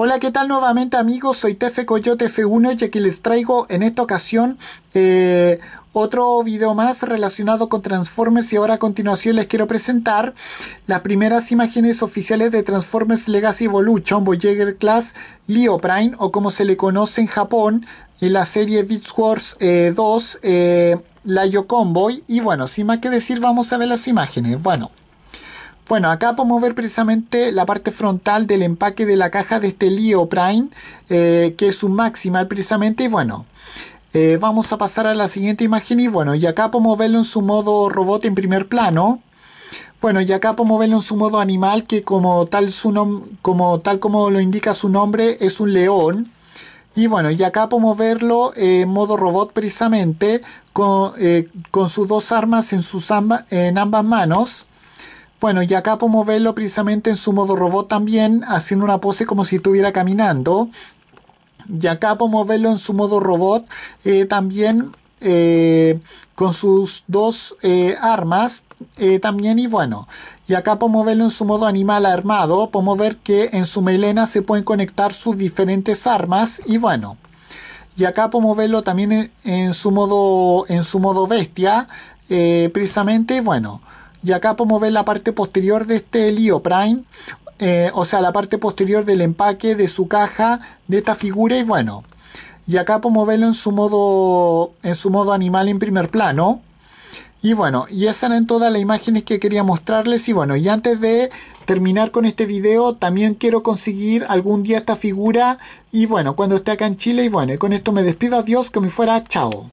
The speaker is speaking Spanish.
Hola, ¿qué tal nuevamente amigos? Soy Tefe Coyote F1 y aquí les traigo en esta ocasión eh, otro video más relacionado con Transformers y ahora a continuación les quiero presentar las primeras imágenes oficiales de Transformers Legacy Evolution Voyager Class Prime, o como se le conoce en Japón en la serie Beast Wars 2 la Yo Convoy y bueno, sin más que decir vamos a ver las imágenes. Bueno. Bueno, acá podemos ver precisamente la parte frontal del empaque de la caja de este Leo Prime, eh, que es su maximal precisamente, y bueno... Eh, vamos a pasar a la siguiente imagen y bueno, y acá podemos verlo en su modo robot en primer plano. Bueno, y acá podemos verlo en su modo animal que como tal, su como, tal como lo indica su nombre es un león. Y bueno, y acá podemos verlo en modo robot precisamente con, eh, sus dos armas en, sus en ambas manos. Bueno, y acá podemos verlo precisamente en su modo robot también, haciendo una pose como si estuviera caminando. Y acá podemos verlo en su modo robot eh, también eh, con sus dos eh, armas también y bueno. Y acá podemos verlo en su modo animal armado. Podemos ver que en su melena se pueden conectar sus diferentes armas y bueno. Y acá podemos verlo también en, su modo en su modo bestia. precisamente bueno y acá podemos ver la parte posterior de este Leo Prime eh, o sea la parte posterior del empaque de su caja de esta figura y bueno y acá podemos verlo en su modo en su modo animal en primer plano y bueno, y esas eran todas las imágenes que quería mostrarles. Y bueno, y antes de terminar con este video, también quiero conseguir algún día esta figura. Y bueno, cuando esté acá en Chile. Y bueno, y con esto me despido. Adiós, que me fuera. Chao.